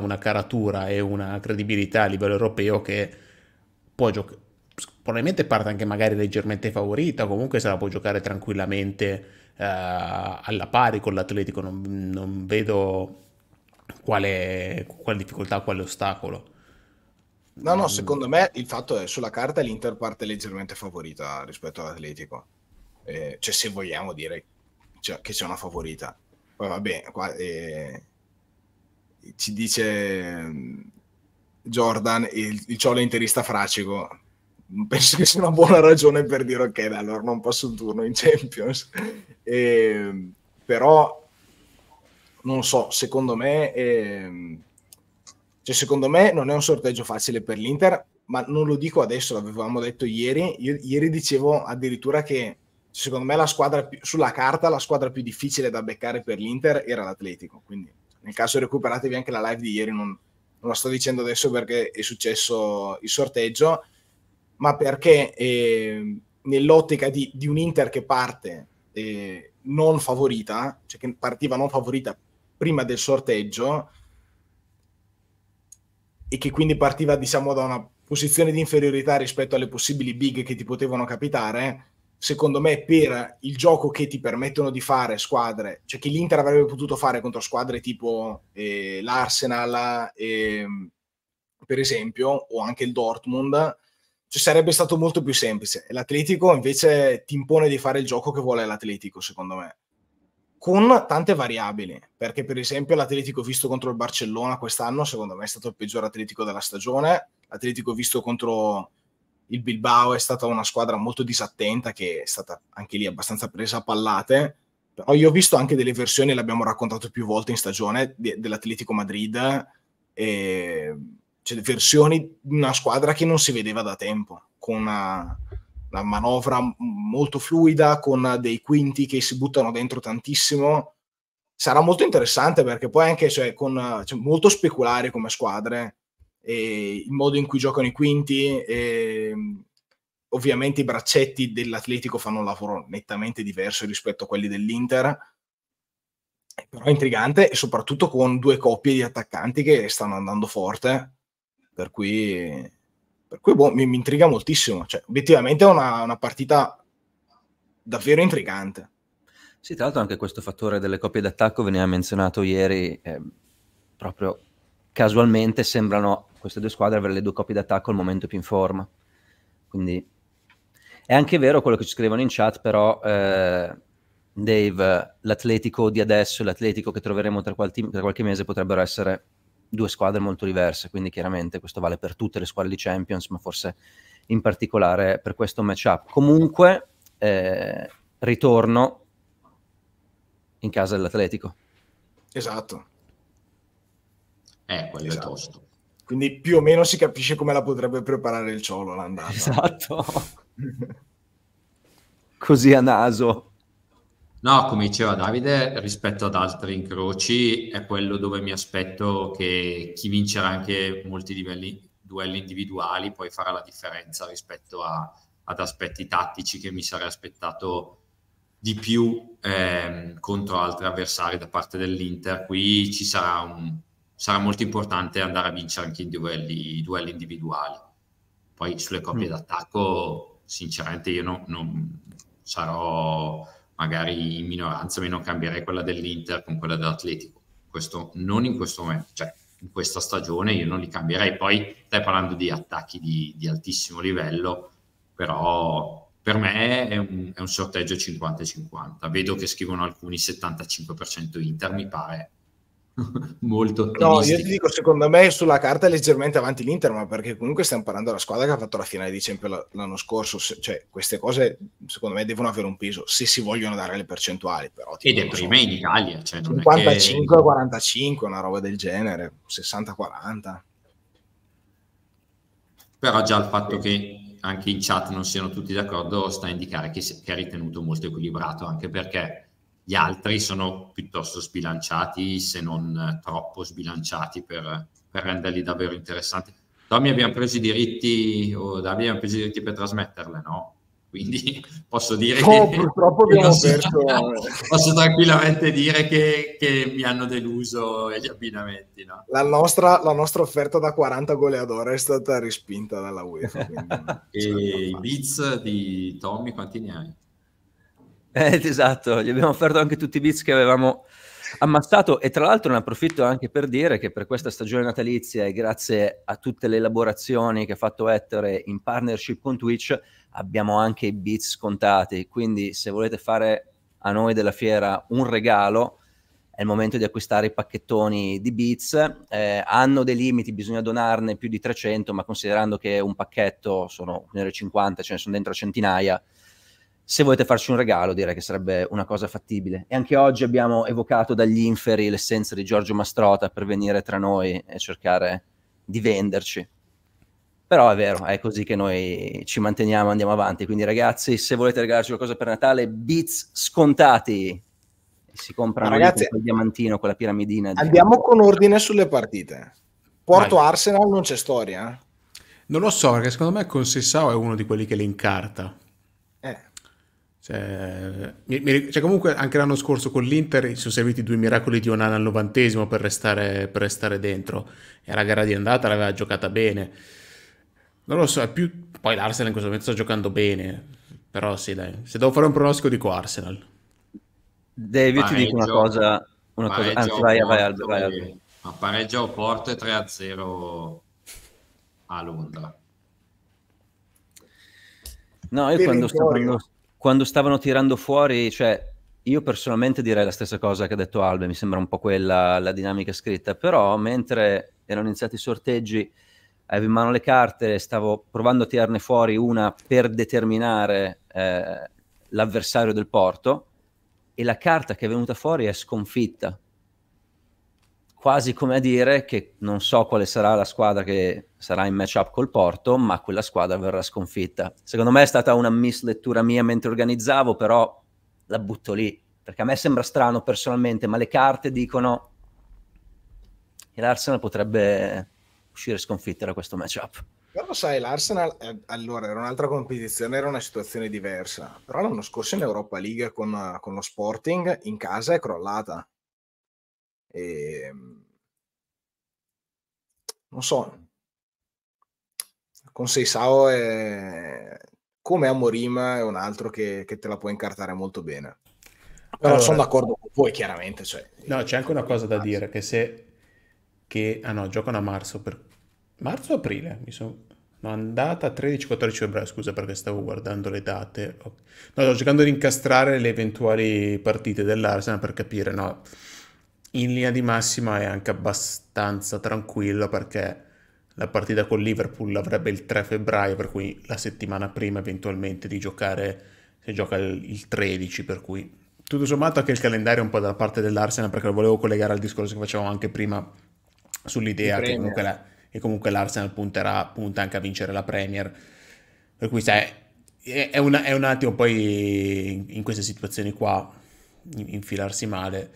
una caratura e una credibilità a livello europeo che può giocare probabilmente parte anche magari leggermente favorita, comunque se la può giocare tranquillamente eh, alla pari con l'Atletico, non, non vedo quale, quale, difficoltà, quale ostacolo. No, no, secondo me il fatto è sulla carta l'Inter parte leggermente favorita rispetto all'Atletico, eh, cioè se vogliamo dire cioè, che c'è una favorita. Poi va bene, eh, ci dice mm, Jordan, il, il Ciolo è interista fracico. Penso che sia una buona ragione per dire ok, allora non passo un turno in Champions. E, mm, però, non so, secondo me... È, ehm, cioè, secondo me non è un sorteggio facile per l'Inter, ma non lo dico adesso, l'avevamo detto ieri. Io, ieri dicevo addirittura che secondo me la squadra più, sulla carta la squadra più difficile da beccare per l'Inter era l'Atletico, quindi nel caso recuperatevi anche la live di ieri, non, non la sto dicendo adesso perché è successo il sorteggio, ma perché eh, nell'ottica di, di un Inter che parte eh, non favorita, cioè che partiva non favorita prima del sorteggio e che quindi partiva diciamo da una posizione di inferiorità rispetto alle possibili big che ti potevano capitare, secondo me, per il gioco che ti permettono di fare squadre, cioè che l'Inter avrebbe potuto fare contro squadre tipo eh, l'Arsenal, eh, per esempio, o anche il Dortmund, cioè sarebbe stato molto più semplice. L'Atletico invece ti impone di fare il gioco che vuole l'Atletico, secondo me. Con tante variabili, perché per esempio l'Atletico visto contro il Barcellona quest'anno, secondo me è stato il peggior Atletico della stagione. L'Atletico visto contro il Bilbao è stata una squadra molto disattenta che è stata anche lì abbastanza presa a pallate. Però io ho visto anche delle versioni, l'abbiamo raccontato più volte in stagione, de- dell'Atletico Madrid, e, cioè versioni di una squadra che non si vedeva da tempo, con una, una manovra molto fluida, con dei quinti che si buttano dentro tantissimo. Sarà molto interessante perché poi anche cioè, con, cioè, molto speculare come squadre, il modo in cui giocano i quinti. ovviamente i braccetti dell'Atletico fanno un lavoro nettamente diverso rispetto a quelli dell'Inter però è intrigante e soprattutto con due coppie di attaccanti che stanno andando forte per cui, per cui boh, mi, mi, intriga moltissimo cioè, obiettivamente è una, una, partita davvero intrigante sì tra l'altro anche questo fattore delle coppie d'attacco veniva menzionato ieri eh, proprio casualmente sembrano queste due squadre avere le due coppie d'attacco al momento più in forma. Quindi è anche vero quello che ci scrivono in chat, però eh, Dave, l'Atletico di adesso e l'Atletico che troveremo tra, qualti, tra qualche mese potrebbero essere due squadre molto diverse, quindi chiaramente questo vale per tutte le squadre di Champions, ma forse in particolare per questo matchup. Comunque, eh, ritorno in casa dell'Atletico. Esatto, eh, quello esatto. è tosto. Quindi più o meno si capisce come la potrebbe preparare il Ciolo l'andata. Esatto. Così a naso. No, come diceva Davide, rispetto ad altri incroci è quello dove mi aspetto che chi vincerà anche molti livelli, duelli individuali poi farà la differenza rispetto a, ad aspetti tattici che mi sarei aspettato di più eh, contro altri avversari da parte dell'Inter. Qui ci sarà un, sarà molto importante andare a vincere anche i duelli, i duelli individuali. Poi sulle coppie mm. d'attacco, sinceramente, io non, non sarò magari in minoranza, ma non cambierei quella dell'Inter con quella dell'Atletico. Questo non in questo momento, cioè in questa stagione io non li cambierei. Poi stai parlando di attacchi di, di altissimo livello, però per me è un, è un sorteggio 50-50. Vedo che scrivono alcuni 75% Inter, mi pare molto No, io ti dico, secondo me sulla carta è leggermente avanti l'Inter, ma perché comunque stiamo parlando della squadra che ha fatto la finale di Champions l'anno scorso, cioè queste cose secondo me devono avere un peso, se si vogliono dare le percentuali però. Ed è prima so, in Italia. Cioè, 55-45, una roba del genere, 60-40. Però già il fatto che anche in chat non siano tutti d'accordo sta a indicare che, che è ritenuto molto equilibrato, anche perché gli altri sono piuttosto sbilanciati, se non eh, troppo sbilanciati, per, per renderli davvero interessanti. Tommy abbiamo preso i diritti, o abbiamo preso i diritti per trasmetterle, no? Quindi posso dire no, che... purtroppo abbiamo posso, perso... Eh. Posso tranquillamente dire che, che, mi hanno deluso gli abbinamenti, no? La nostra, la nostra offerta da 40 gole ad ora è stata respinta dalla UEFA. e i bits di Tommy quanti ne hai? Eh, esatto, gli abbiamo offerto anche tutti i bits che avevamo ammazzato e tra l'altro ne approfitto anche per dire che per questa stagione natalizia e grazie a tutte le elaborazioni che ha fatto Ettore in partnership con Twitch abbiamo anche i bits scontati, quindi se volete fare a noi della fiera un regalo è il momento di acquistare i pacchettoni di bits, eh, hanno dei limiti, bisogna donarne più di 300, ma considerando che un pacchetto sono 50, ce ne sono dentro centinaia, se volete farci un regalo direi che sarebbe una cosa fattibile. E anche oggi abbiamo evocato dagli inferi l'essenza di Giorgio Mastrota per venire tra noi e cercare di venderci. Però è vero, è così che noi ci manteniamo, andiamo avanti. Quindi ragazzi, se volete regalarci qualcosa per Natale, bits scontati. Si comprano ragazzi, quel diamantino, quella piramidina. Diciamo. Andiamo con ordine sulle partite. Porto Vai. Arsenal non c'è storia. Eh? Non lo so, perché secondo me Consessao è uno di quelli che le incarta. Eh, cioè, mi, mi, cioè, comunque anche l'anno scorso con l'Inter si sono serviti due miracoli di Onana al novantesimo per restare, per restare dentro. E la gara di andata l'aveva giocata bene. Non lo so, più... poi l'Arsenal in questo momento sta giocando bene. Però sì, dai. Se devo fare un pronostico dico Arsenal. Dave, io ti dico una cosa. Una cosa anzi, vai, vai, Aldo, vai, Aldo. A pareggio Porto 3-0 a Londra. No, io quando sto, quando, quando stavano tirando fuori, cioè io personalmente direi la stessa cosa che ha detto Albe, mi sembra un po' quella la dinamica scritta, però mentre erano iniziati i sorteggi, avevo in mano le carte, stavo provando a tirarne fuori una per determinare eh, l'avversario del porto e la carta che è venuta fuori è sconfitta quasi come a dire che non so quale sarà la squadra che sarà in matchup col Porto, ma quella squadra verrà sconfitta. Secondo me è stata una mislettura mia mentre organizzavo, però la butto lì, perché a me sembra strano personalmente, ma le carte dicono che l'Arsenal potrebbe uscire sconfitta da questo matchup. up Però sai, l'Arsenal eh, allora era un'altra competizione, era una situazione diversa. Però l'anno scorso in Europa League con, con lo Sporting in casa è crollata e, ehm, non so, con Seisao è come Amorim è un altro che, che te la può incartare molto bene. Però allora, sono d'accordo con voi, chiaramente. Cioè, no, c'è anche una eh, cosa da dire, che se... Che, ah no, giocano a marzo, per... marzo-aprile, mi sono... andata 13-14 febbraio, scusa perché stavo guardando le date. No, sto cercando di incastrare le eventuali partite dell'Arsenal per capire, no, in linea di massima è anche abbastanza tranquillo perché la partita con Liverpool avrebbe il 3 febbraio, per cui la settimana prima eventualmente di giocare, si gioca il 13, per cui tutto sommato anche il calendario è un po' da parte dell'Arsenal perché lo volevo collegare al discorso che facevamo anche prima sull'idea che comunque, la, che comunque, l'Arsenal punterà, punta anche a vincere la Premier, per cui sai, è, è, una, è un attimo poi in, in queste situazioni qua infilarsi male.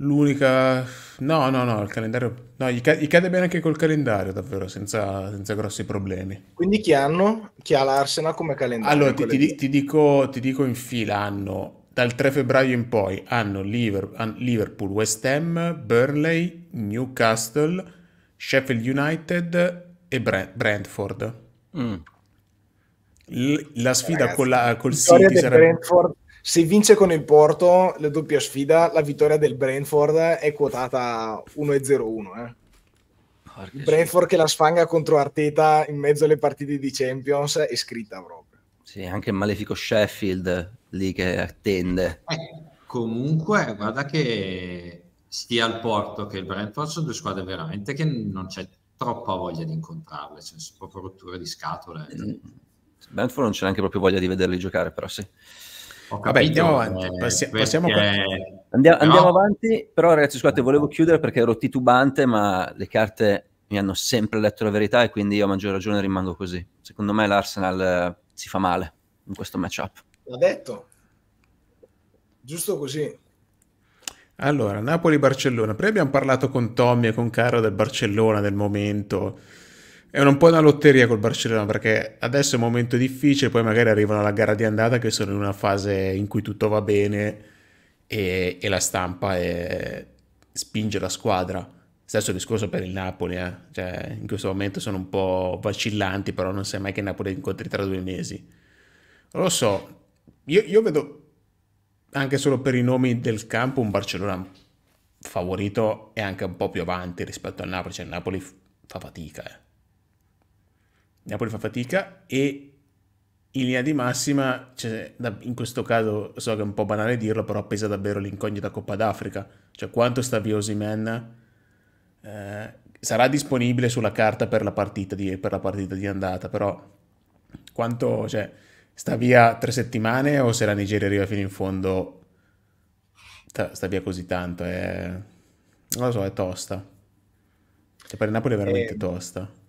L'unica... No, no, no, il calendario... No, gli, cade, gli cade bene anche col calendario, davvero, senza, senza, grossi problemi. Quindi chi hanno? Chi ha l'Arsenal come calendario? Allora, ti, ti, ti, dico, ti dico in fila, hanno dal 3 febbraio in poi hanno Liverpool, West Ham, Burnley, Newcastle, Sheffield United e Brentford. Mm. La sfida Ragazzi, con la, col City sarà... Brentford se vince con il Porto la doppia sfida, la vittoria del Brentford è quotata 1-0-1. Eh. Il Brentford che la sfanga contro Arteta in mezzo alle partite di Champions è scritta proprio. Sì, anche il malefico Sheffield lì che attende. Eh, comunque, guarda che sia il Porto che il Brentford sono due squadre veramente che non c'è troppa voglia di incontrarle, cioè proprio rottura di scatole. Mm. Brentford non c'è neanche proprio voglia di vederli giocare, però sì. Capito, Vabbè, andiamo eh, avanti. Passi- perché... con... andiamo, andiamo no. avanti, però ragazzi scusate, volevo chiudere perché ero titubante, ma le carte mi hanno sempre letto la verità e quindi io a maggior ragione rimango così. Secondo me l'Arsenal eh, si fa male in questo matchup. L'ha detto. Giusto così. Allora, Napoli-Barcellona. Prima abbiamo parlato con Tommy e con Caro del Barcellona del momento è un po' una lotteria col Barcellona perché adesso è un momento difficile, poi magari arrivano alla gara di andata che sono in una fase in cui tutto va bene e, e la stampa è, spinge la squadra. Stesso discorso per il Napoli, eh. cioè, in questo momento sono un po' vacillanti, però non sai mai che Napoli incontri tra due mesi. Non lo so, io, io vedo anche solo per i nomi del campo un Barcellona favorito e anche un po' più avanti rispetto al Napoli, cioè il Napoli fa fatica. Eh Napoli fa fatica e in linea di massima, cioè, in questo caso so che è un po' banale dirlo, però pesa davvero l'incognita Coppa d'Africa. Cioè quanto sta via Osimen eh, sarà disponibile sulla carta per la, di, per la partita di, andata, però quanto cioè, sta via tre settimane o se la Nigeria arriva fino in fondo sta via così tanto? È, non lo so, è tosta. Cioè, per il Napoli è veramente eh... tosta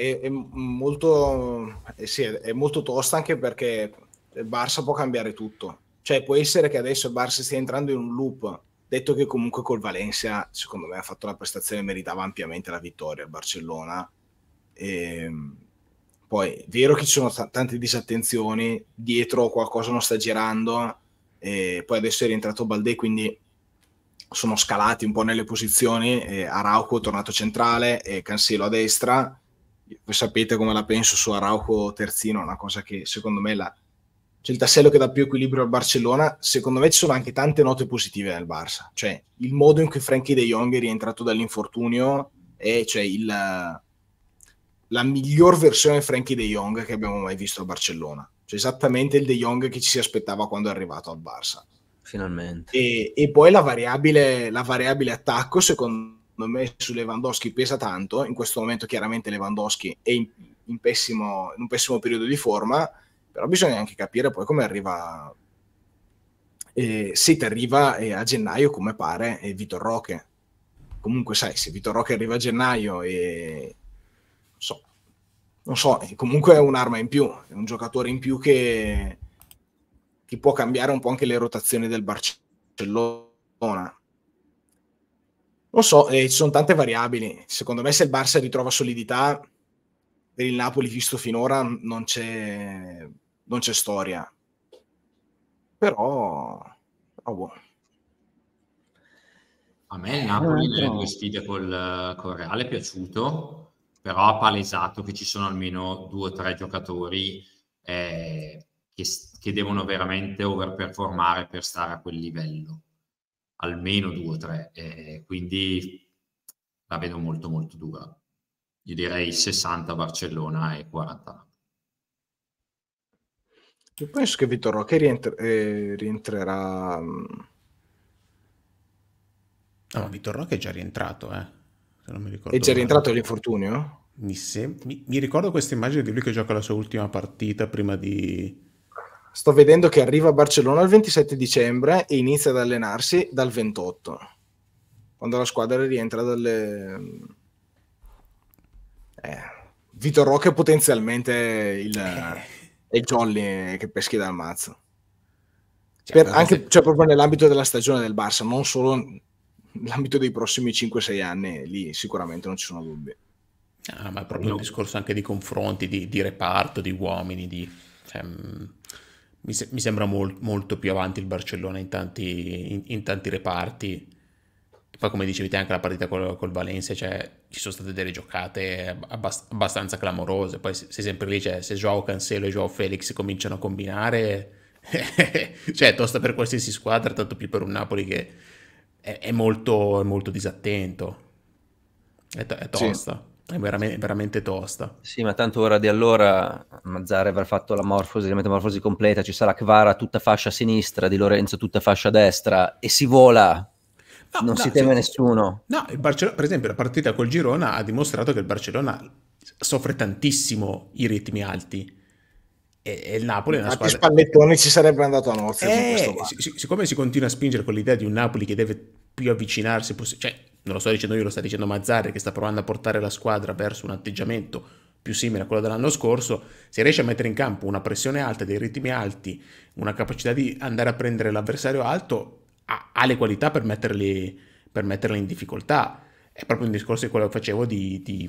è, è, molto, eh sì, è, molto, tosta anche perché il Barça può cambiare tutto. Cioè può essere che adesso il Barça stia entrando in un loop, detto che comunque col Valencia secondo me ha fatto la prestazione, meritava ampiamente la vittoria il Barcellona. E, ehm, poi è vero che ci sono t- tante disattenzioni, dietro qualcosa non sta girando, e poi adesso è rientrato Baldé, quindi sono scalati un po' nelle posizioni, eh, Arauco è tornato centrale, eh, Cancelo a destra, sapete come la penso su Arauco terzino, una cosa che secondo me la, cioè il tassello che dà più equilibrio al Barcellona, secondo me ci sono anche tante note positive nel Barça, cioè il modo in cui Frankie de Jong è rientrato dall'infortunio è cioè, il, la miglior versione di Frankie de Jong che abbiamo mai visto a Barcellona, cioè esattamente il de Jong che ci si aspettava quando è arrivato al Barça. Finalmente. E, e poi la variabile, la variabile attacco, secondo me secondo me su Lewandowski pesa tanto, in questo momento chiaramente Lewandowski è in, in, pessimo, in un pessimo periodo di forma, però bisogna anche capire poi come arriva, eh, se ti arriva eh, a gennaio come pare eh, Vitor Roque. Comunque sai, se Vitor Roque arriva a gennaio e... Non so, non so comunque è un'arma in più, è un giocatore in più che, che può cambiare un po' anche le rotazioni del Barcellona non so, eh, ci sono tante variabili. Secondo me se il Barça ritrova solidità, per il Napoli visto finora non c'è, non c'è storia. Però... Oh, wow. Boh. A me il Napoli nelle due sfide col, col Reale è piaciuto, però ha palesato che ci sono almeno due o tre giocatori eh, che, che devono veramente overperformare per stare a quel livello almeno due o tre, eh, quindi la vedo molto molto dura. Io direi 60 Barcellona e 40. Io penso che Vittor Roque rientr- eh, rientrerà... Mm, no, Vittor Roque è già rientrato, eh. Se non mi ricordo è già rientrato l'infortunio? Mi, se... mi, mi ricordo questa immagine di lui che gioca la sua ultima partita prima di Sto vedendo che arriva a Barcellona il 27 dicembre e inizia ad allenarsi dal 28, quando la squadra rientra dalle... Eh, Vito Rock potenzialmente il, eh. il jolly che peschi dal mazzo. Cioè, per, anche, se... cioè, proprio nell'ambito della stagione del Barça, non solo nell'ambito dei prossimi 5-6 anni, lì sicuramente non ci sono dubbi. Ah, ma è proprio no. un discorso anche di confronti, di, di reparto, di uomini, di... Cioè, mh mm, mi, se- mi sembra mol- molto più avanti il Barcellona in tanti, in, in tanti reparti. E poi, come dicevi anche la partita col, col Valencia, cioè, ci sono state delle giocate abbast- abbastanza clamorose. Poi sei sempre lì, cioè, se Joao Cancelo e Joao Felix cominciano a combinare, cioè, tosta per qualsiasi squadra, tanto più per un Napoli che è, è, molto, è molto, disattento. È, to- è tosta. Sì. È veramente, veramente, tosta. Sì, ma tanto ora di allora Mazzara avrà fatto la morfosi, la metamorfosi completa, ci sarà Kvara tutta fascia sinistra, Di Lorenzo tutta fascia destra e si vola. No, non no, si teme sì, nessuno. No, il per esempio la partita col Girona ha dimostrato che il Barcellona soffre tantissimo i ritmi alti. E, e il Napoli è una squadra... Spallettoni ci sarebbe andato a nozze eh, sic- siccome si continua a spingere con l'idea di un Napoli che deve più avvicinarsi, poss- cioè non lo sto dicendo io, lo sta dicendo Mazzarri che sta provando a portare la squadra verso un atteggiamento più simile a quello dell'anno scorso, se riesce a mettere in campo una pressione alta, dei ritmi alti, una capacità di andare a prendere l'avversario alto, ha, ha, le qualità per metterli, per metterli, in difficoltà. È proprio un discorso di quello che facevo di, di,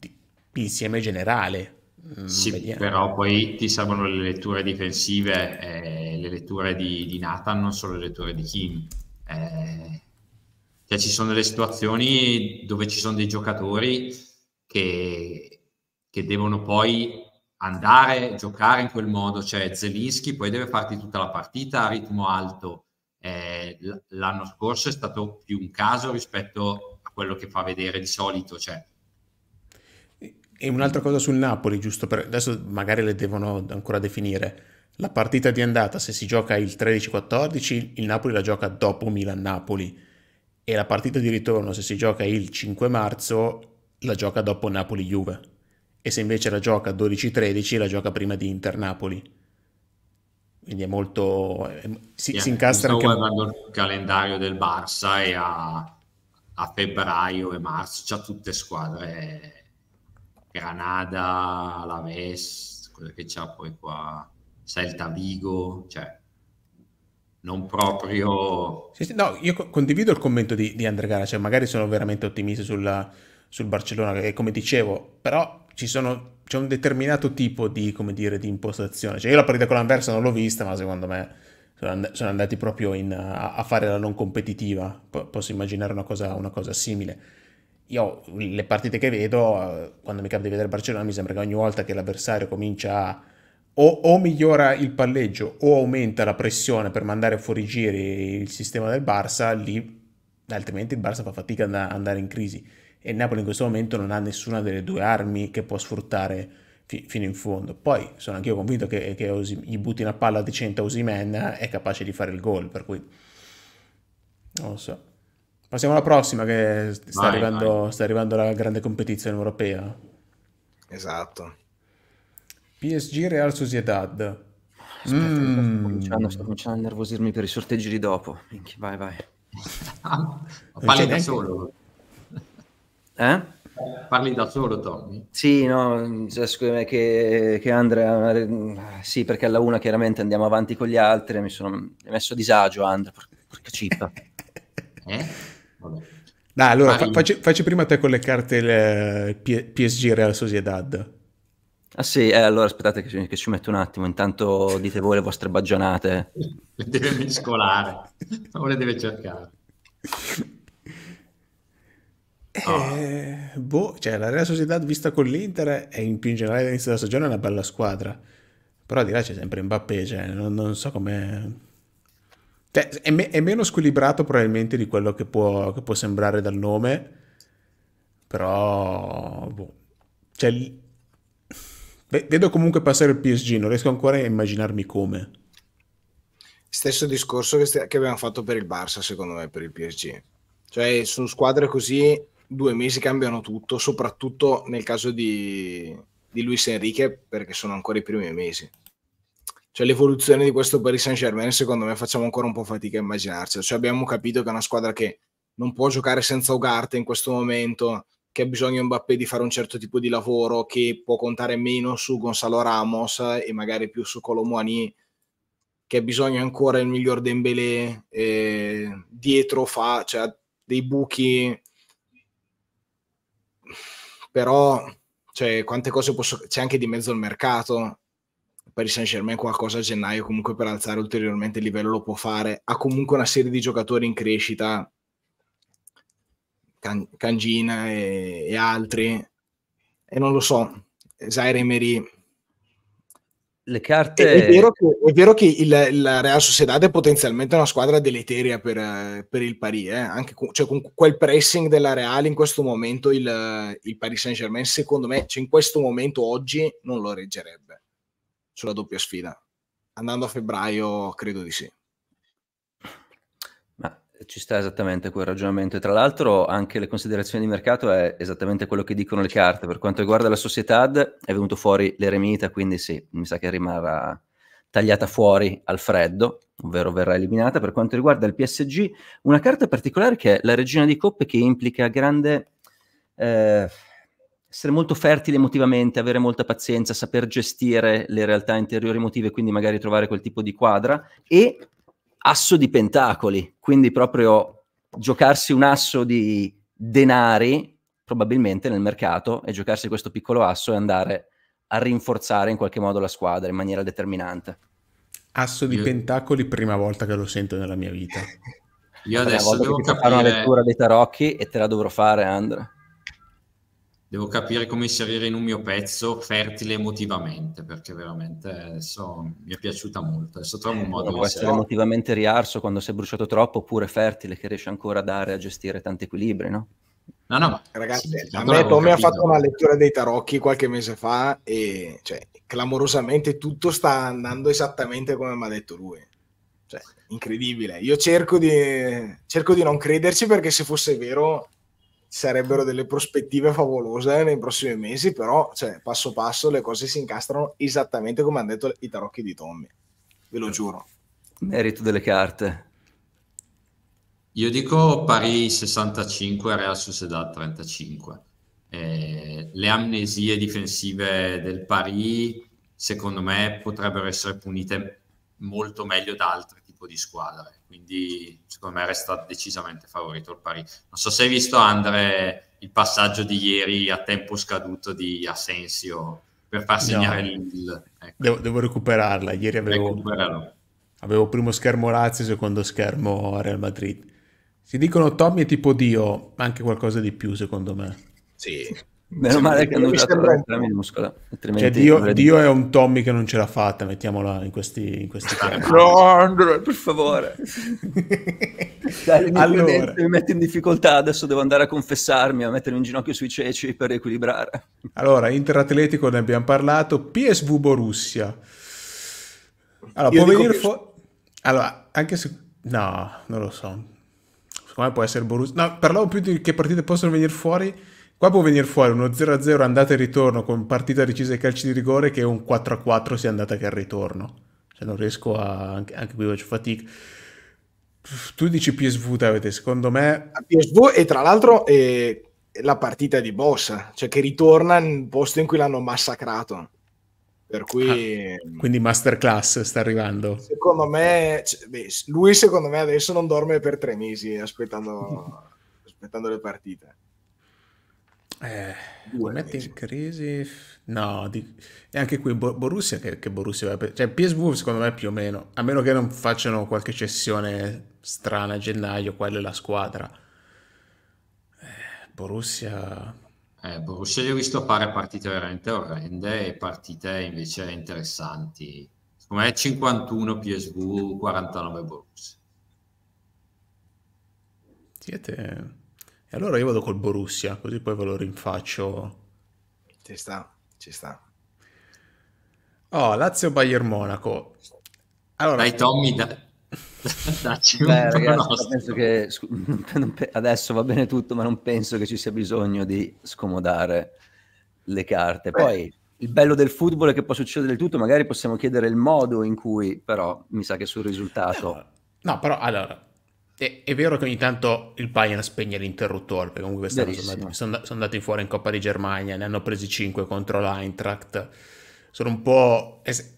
di insieme generale. Mm, sì, Vediamo. Eh. però poi ti servono le letture difensive, eh, le letture di, di Nathan, non solo le letture di Kim. Eh, cioè, ci sono delle situazioni dove ci sono dei giocatori che, che devono poi andare, a giocare in quel modo. Cioè, Zelinski poi deve farti tutta la partita a ritmo alto. Eh, l'anno scorso è stato più un caso rispetto a quello che fa vedere di solito. Cioè, e un'altra cosa sul Napoli, giusto per adesso magari le devono ancora definire. La partita di andata, se si gioca il 13-14, il Napoli la gioca dopo Milan-Napoli e la partita di ritorno, se si gioca il 5 marzo, la gioca dopo Napoli-Juve. E se invece la gioca 12-13, la gioca prima di Inter-Napoli. Quindi è molto... Eh, si, yeah, si incastra anche... guardando il calendario del Barça e a, a febbraio e marzo c'ha tutte squadre... Granada, Alaves, quello che c'ha poi qua... Celta Vigo, cioè non proprio... Sì, sì, no, io condivido il commento di, di Andrea Gara, cioè magari sono veramente ottimista sulla, sul Barcellona, che come dicevo, però sono, c'è un determinato tipo di, dire, di, impostazione. Cioè io la partita con l'Anversa non l'ho vista, ma secondo me sono, and- sono andati proprio in, a, a, fare la non competitiva. P- posso immaginare una cosa, una cosa, simile. Io le partite che vedo, eh, quando mi capita di vedere Barcellona, mi sembra che ogni volta che l'avversario comincia a o, o, migliora il palleggio o aumenta la pressione per mandare fuori giri il sistema del Barça, lì altrimenti il Barça fa fatica ad andare in crisi e il Napoli in questo momento non ha nessuna delle due armi che può sfruttare fi- fino in fondo. Poi sono anch'io convinto che, che Osi, gli butti una palla decente a Osimen è capace di fare il gol, per cui non lo so. Passiamo alla prossima che sta, vai, arrivando, vai. sta arrivando la grande competizione europea. Esatto. PSG Real Sociedad. Aspetta, mm. sto cominciando a nervosirmi per i sorteggi di dopo. Minchia, vai, vai. parli da cioè, solo. Eh? Parli da solo, Tommy? Sì, no, scusami, che, che Andrea... Sì, perché alla una chiaramente andiamo avanti con gli altri, mi sono messo a disagio, Andrea, porca cippa. eh? Dai, allora, fa, facci, facci, prima te con le carte il, il PSG Real Sociedad. Ah sì, eh, allora aspettate che, che, ci metto un attimo, intanto dite voi le vostre bagionate. Le deve mescolare, o le deve cercare. Eh, oh. boh, cioè la Real Sociedad vista con l'Inter è in più in generale all'inizio della stagione una bella squadra, però di là c'è sempre Mbappé, cioè, non, non so come... Cioè, è, me è, meno squilibrato probabilmente di quello che può, che può sembrare dal nome, però... Boh. Cioè, Vedo comunque passare il PSG, non riesco ancora a immaginarmi come. Stesso discorso che, st- che, abbiamo fatto per il Barça, secondo me, per il PSG. Cioè, su squadre così, due mesi cambiano tutto, soprattutto nel caso di, di Luis Enrique, perché sono ancora i primi mesi. Cioè, l'evoluzione di questo Paris Saint-Germain, secondo me, facciamo ancora un po' fatica a immaginarci. Cioè, abbiamo capito che è una squadra che non può giocare senza Ugarte in questo momento, che ha bisogno Mbappé di fare un certo tipo di lavoro, che può contare meno su Gonzalo Ramos e magari più su Colomuani che ha bisogno ancora il miglior Dembélé, eh, dietro fa cioè, dei buchi, però cioè, quante cose posso... c'è anche di mezzo il mercato, Paris Saint Germain qualcosa a gennaio comunque per alzare ulteriormente il livello lo può fare, ha comunque una serie di giocatori in crescita Can- Cangina e, e altri. E non lo so, Zaire Emery le carte. È, è, vero che, è vero che il, la Real Sociedad è potenzialmente una squadra deleteria per, per il Paris, eh? anche con, cioè con, quel pressing della Real in questo momento il, il Paris Saint Germain, secondo me, cioè in questo momento oggi non lo reggerebbe sulla doppia sfida. Andando a febbraio, credo di sì ci sta esattamente quel ragionamento. E tra l'altro anche le considerazioni di mercato è esattamente quello che dicono le carte. Per quanto riguarda la società, è venuto fuori l'eremita, quindi sì, mi sa che rimarrà tagliata fuori al freddo, ovvero verrà eliminata. Per quanto riguarda il PSG, una carta particolare che è la regina di coppe che implica grande... Eh, essere molto fertile emotivamente, avere molta pazienza, saper gestire le realtà interiori emotive, quindi magari trovare quel tipo di quadra e asso di pentacoli, quindi proprio giocarsi un asso di denari probabilmente nel mercato e giocarsi questo piccolo asso e andare a rinforzare in qualche modo la squadra in maniera determinante. Asso di Io... pentacoli, prima volta che lo sento nella mia vita. Io adesso devo capire... fare una lettura dei tarocchi e te la dovrò fare, Andrea devo capire come inserire in un mio pezzo fertile emotivamente, perché veramente adesso mi è piaciuta molto. Adesso trovo un eh, modo... Può essere no. emotivamente riarso quando si è bruciato troppo, oppure fertile che riesce ancora a dare, a gestire tanti equilibri, no? No, no, eh, ragazzi, sì, a me Tommy ha fatto una lettura dei tarocchi qualche mese fa e cioè, clamorosamente tutto sta andando esattamente come mi ha detto lui. Cioè, incredibile. Io cerco di, cerco di non crederci perché se fosse vero sarebbero delle prospettive favolose nei prossimi mesi, però cioè, passo passo le cose si incastrano esattamente come hanno detto i tarocchi di Tommy, ve lo certo. giuro. Merito delle carte. Io dico pari 65, Real Sociedad 35. Eh, le amnesie difensive del Paris, secondo me, potrebbero essere punite molto meglio da altri tipo di squadra. Quindi, secondo me, resta decisamente favorito il pari. Non so se hai visto, Andre, il passaggio di ieri a tempo scaduto di Asensio per far segnare no. il... Ecco. Devo, devo, recuperarla. Ieri avevo, ecco, avevo primo schermo Lazio, secondo schermo Real Madrid. Si dicono Tommy è tipo Dio, ma anche qualcosa di più, secondo me. Sì, Meno male che hanno usato la lettera minuscola. Cioè, Dio, Dio, è un Tommy che non ce l'ha fatta, mettiamola in questi, in questi ah, No, Android, per favore. Dai, mi, allora. mi metti in difficoltà, adesso devo andare a confessarmi, a mettermi in ginocchio sui ceci per equilibrare. Allora, Interatletico ne abbiamo parlato, PSV Borussia. Allora, può venire fuori... Allora, anche se... No, non lo so. Secondo me può essere Borussia... No, parlavo più di che partite possono venire fuori Qua può venire fuori uno 0-0 andata e ritorno con partita decisa ai calci di rigore che un 4-4 sia andata che al ritorno. Cioè non riesco a... anche qui faccio fatica. Tu dici PSV Davide, secondo me... PSV e tra l'altro è eh, la partita di Bossa, cioè che ritorna nel posto in cui l'hanno massacrato. Per cui... Ah, quindi masterclass sta arrivando. Secondo me, cioè, beh, lui secondo me adesso non dorme per tre mesi aspettando, aspettando le partite. Eh, Due, mette invece. in crisi, no, di... e anche qui Borussia che, che Borussia, cioè PSV secondo me più o meno, a meno che non facciano qualche cessione strana a gennaio, quella è la squadra. Eh, Borussia... Eh, Borussia io ho visto fare partite veramente orrende e partite invece interessanti. Secondo me 51 PSV, 49 Borussia. Siete... E allora io vado col Borussia, così poi ve lo rinfaccio. Ci sta, ci sta. Oh, Lazio-Bayern Monaco. Allora, Dai Tommy, da... dacci un Beh, ragazzi, penso che, adesso va bene tutto, ma non penso che ci sia bisogno di scomodare le carte. Beh. Poi il bello del football è che può succedere tutto, magari possiamo chiedere il modo in cui, però mi sa che sul risultato... no però allora, è, è, vero che ogni tanto il Bayern spegne l'interruttore, perché comunque quest'anno sono, sono, sono andati, fuori in Coppa di Germania, ne hanno presi 5 contro l'Eintracht. Sono un po'... Es-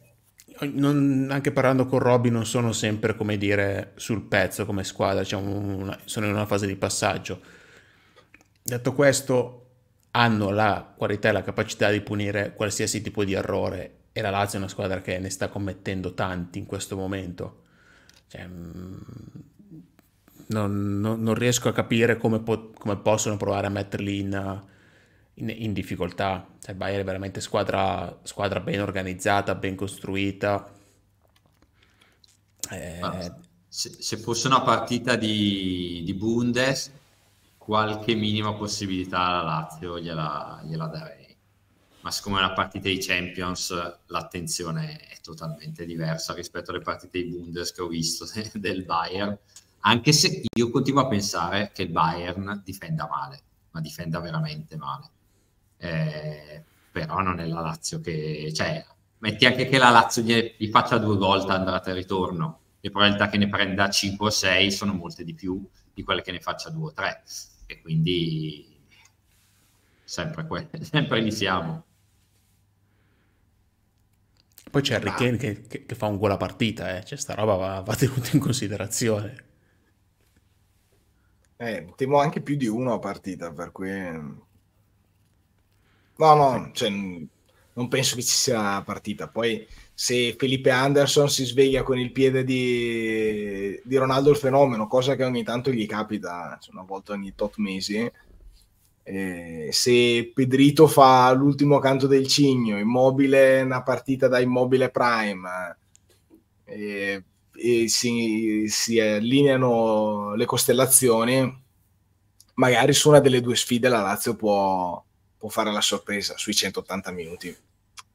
non, anche parlando con Robby non sono sempre, come dire, sul pezzo come squadra, cioè una, sono in una fase di passaggio. Detto questo, hanno la qualità e la capacità di punire qualsiasi tipo di errore e la Lazio è una squadra che ne sta commettendo tanti in questo momento. Cioè, mh mm, non, non, non riesco a capire come, po- come, possono provare a metterli in, in, in difficoltà. Cioè, Bayern è veramente squadra, squadra ben organizzata, ben costruita. Eh... Ah, se, se, fosse una partita di, di, Bundes, qualche minima possibilità alla Lazio gliela, gliela darei ma siccome è una partita di Champions l'attenzione è totalmente diversa rispetto alle partite di Bundes che ho visto del Bayern anche se io continuo a pensare che il Bayern difenda male, ma difenda veramente male. Eh, però non è la Lazio che... Cioè, metti anche che la Lazio gli, gli faccia due volte andata e ritorno, le probabilità che ne prenda 5 o 6 sono molte di più di quelle che ne faccia 2 o 3. E quindi sempre, que- sempre lì siamo. Poi c'è Harry ah. Kane che, che, che, fa un gol a partita, eh. cioè sta roba va, va tenuta in considerazione. Eh, temo anche più di uno a partita, per cui... No, no, eh. cioè, non penso che ci sia partita. Poi se Felipe Anderson si sveglia con il piede di, di Ronaldo il fenomeno, cosa che ogni tanto gli capita, cioè una volta ogni tot mesi, eh, se Pedrito fa l'ultimo canto del cigno, immobile una partita da immobile prime, eh, si, si allineano le costellazioni, magari su una delle due sfide la Lazio può, può fare la sorpresa sui 180 minuti.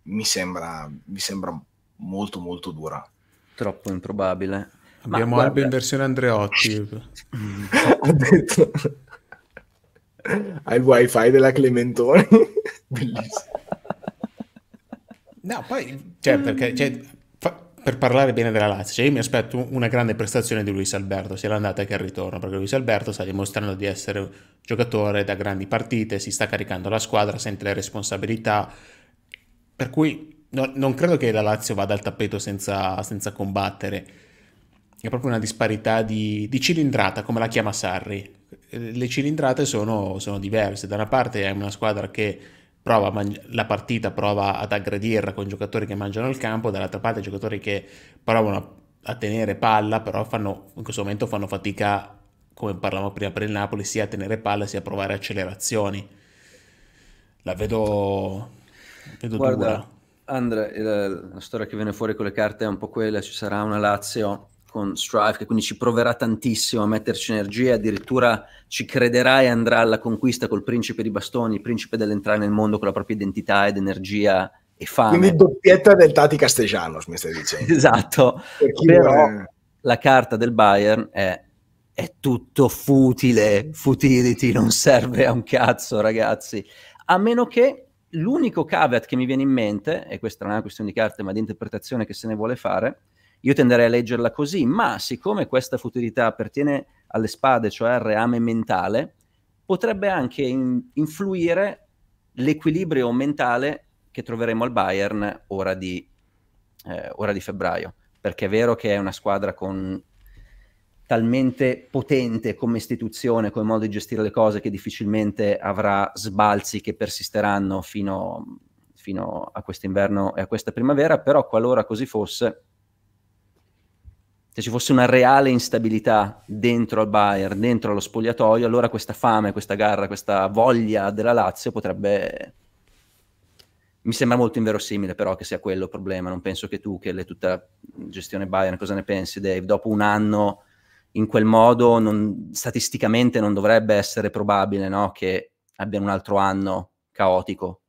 Mi sembra, mi sembra molto molto dura. Troppo improbabile. Abbiamo Alba in versione Andreotti. ha detto... Hai il wifi della Clementoni. Bellissimo. No, poi, cioè, perché cioè, per parlare bene della Lazio, cioè io mi aspetto una grande prestazione di Luis Alberto, sia l'andata che il ritorno, perché Luis Alberto sta dimostrando di essere un giocatore da grandi partite, si sta caricando la squadra, sente le responsabilità, per cui no, non credo che la Lazio vada al tappeto senza, senza combattere. È proprio una disparità di, di, cilindrata, come la chiama Sarri. Le cilindrate sono, sono diverse. Da una parte è una squadra che prova man- la partita prova ad aggredirla con giocatori che mangiano il campo, dall'altra parte giocatori che provano a, a tenere palla, però fanno, in questo momento fanno fatica, come parlavamo prima per il Napoli, sia a tenere palla sia a provare accelerazioni. La vedo, vedo Guarda, dura. Andrea, la, eh, la storia che viene fuori con le carte è un po' quella, ci sarà una Lazio con Strife, che quindi ci proverà tantissimo a metterci energia, addirittura ci crederà e andrà alla conquista col principe di bastoni, il principe dell'entrare nel mondo con la propria identità ed energia e fame. Quindi doppietta del Tati Castellanos, mi stai dicendo. esatto, però è... la carta del Bayern è, è tutto futile, futility, non serve a un cazzo ragazzi, a meno che l'unico caveat che mi viene in mente, e questa non è una questione di carte ma di interpretazione che se ne vuole fare, io tenderei a leggerla così, ma siccome questa futilità appartiene alle spade, cioè al reame mentale, potrebbe anche in- influire l'equilibrio mentale che troveremo al Bayern ora di, eh, ora di febbraio, perché è vero che è una squadra con talmente potente come istituzione, come modo di gestire le cose, che difficilmente avrà sbalzi che persisteranno fino, fino a quest'inverno e a questa primavera, però qualora così fosse, se ci fosse una reale instabilità dentro al Bayern, dentro allo spogliatoio, allora questa fame, questa garra, questa voglia della Lazio potrebbe... Mi sembra molto inverosimile però che sia quello il problema, non penso che tu, che le, tutta la gestione Bayern, cosa ne pensi Dave? Dopo un anno in quel modo non, statisticamente non dovrebbe essere probabile no? che abbiano un altro anno caotico.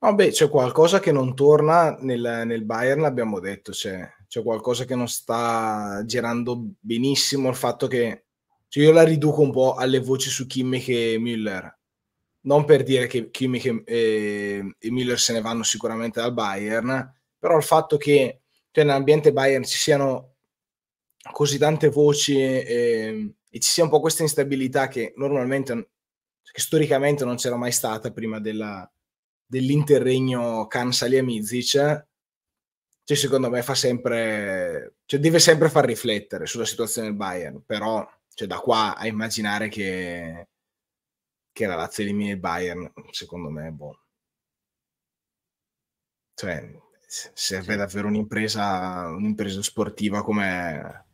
Vabbè, c'è qualcosa che non torna nel, nel Bayern, l'abbiamo detto, c'è cioè, c'è qualcosa che non sta girando benissimo, il fatto che cioè io la riduco un po' alle voci su Kimmich e Müller. Non per dire che Kimmich e, ehm, e, Müller se ne vanno sicuramente dal Bayern, però il fatto che cioè, nell'ambiente Bayern ci siano così tante voci eh, e, ci sia un po' questa instabilità che normalmente, che storicamente non c'era mai stata prima della, dell'interregno Kansali e Mizic, cioè, secondo me fa sempre, cioè, deve sempre far riflettere sulla situazione del Bayern, però cioè, da qua a immaginare che, che la Lazio elimini il Bayern, secondo me, boh. Cioè, serve davvero un'impresa, un'impresa sportiva come,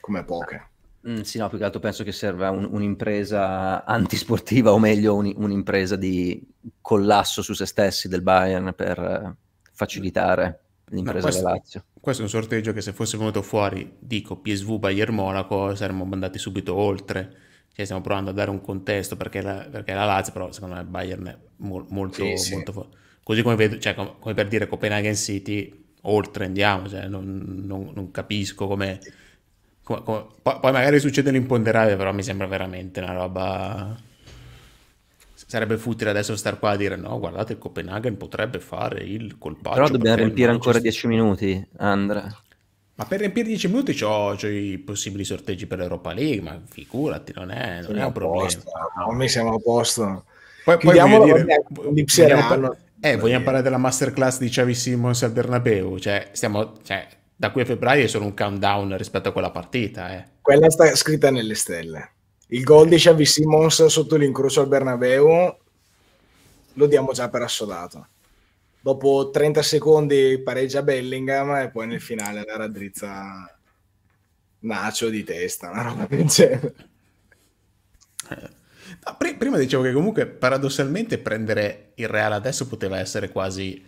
come poche. Mm, sì, no, più che altro penso che serva un, un'impresa antisportiva o meglio un, un'impresa di collasso su se stessi del Bayern per eh, facilitare l'impresa questo, Lazio. Questo è un sorteggio che se fosse venuto fuori, dico PSV Bayern Monaco, saremmo andati subito oltre. Cioè, stiamo provando a dare un contesto perché la, perché la Lazio, però secondo me Bayern è mo- molto, sì, molto forte. Così come, vedo, cioè, com- come, per dire Copenaghen City, oltre andiamo, cioè, non, non, non, capisco come... come, come... P- poi magari succede l'imponderabile, però mi sembra veramente una roba sarebbe futile adesso star qua a dire no, guardate, il Copenaghen potrebbe fare il colpaccio. Però dobbiamo riempire ancora 10 minuti, Andrea. Ma per riempire 10 minuti c'ho, c'ho, i possibili sorteggi per l'Europa League, ma figurati, non è, non è un problema. A me siamo a posto. Poi, poi voglio dire, vogliamo, par- eh, vogliamo parlare della masterclass di Xavi Simons al Bernabeu, cioè, stiamo, cioè, da qui a febbraio è solo un countdown rispetto a quella partita. Eh. Quella sta scritta nelle stelle il gol di Xavi Simmons sotto l'incrocio al Bernabeu lo diamo già per assodato. Dopo 30 secondi pareggia Bellingham e poi nel finale la raddrizza Nacio di testa, una roba del genere. Eh. pr- prima dicevo che comunque paradossalmente prendere il Real adesso poteva essere quasi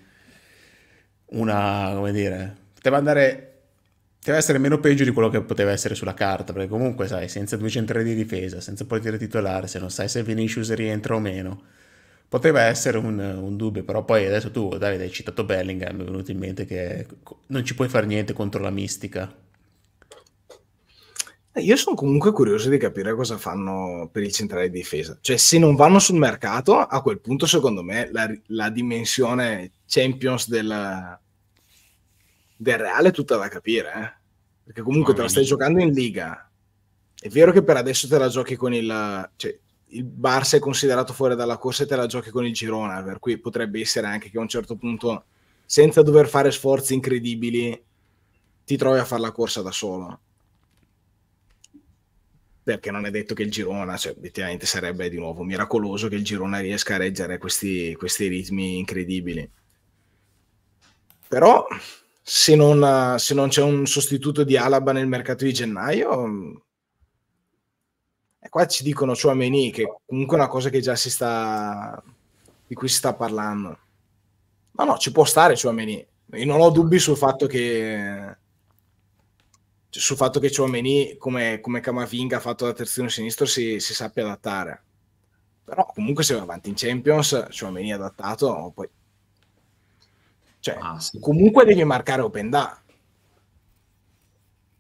una, come dire, poteva andare deve essere meno peggio di quello che poteva essere sulla carta, perché comunque sai, senza due centri di difesa, senza portiere titolare, se non sai se Vinicius rientra o meno, poteva essere un, un dubbio, però poi adesso tu, Davide, hai citato Bellingham, mi è venuto in mente che non ci puoi fare niente contro la mistica. Eh, io sono comunque curioso di capire cosa fanno per il centrale di difesa. Cioè, se non vanno sul mercato, a quel punto, secondo me, la, la dimensione Champions della, del Reale è tutta da capire, eh? perché comunque oh, te la stai giocando in Liga. È vero che per adesso te la giochi con il... Cioè, il Barça è considerato fuori dalla corsa e te la giochi con il Girona, per cui potrebbe essere anche che a un certo punto, senza dover fare sforzi incredibili, ti trovi a fare la corsa da solo. Perché non è detto che il Girona, cioè, effettivamente sarebbe di nuovo miracoloso che il Girona riesca a reggere questi, questi ritmi incredibili. Però se non, eh, se non c'è un sostituto di Alaba nel mercato di gennaio, mm, e qua ci dicono Ameni che comunque è una cosa che già si sta di cui si sta parlando ma no ci può stare Ameni. io non ho dubbi sul fatto che sul fatto che Chouameni come, come Camavinga fatto da terzino sinistro si, si, sappia adattare però comunque se va avanti in Champions Chouameni adattato poi cioè, ah, sì. comunque devi marcare open da.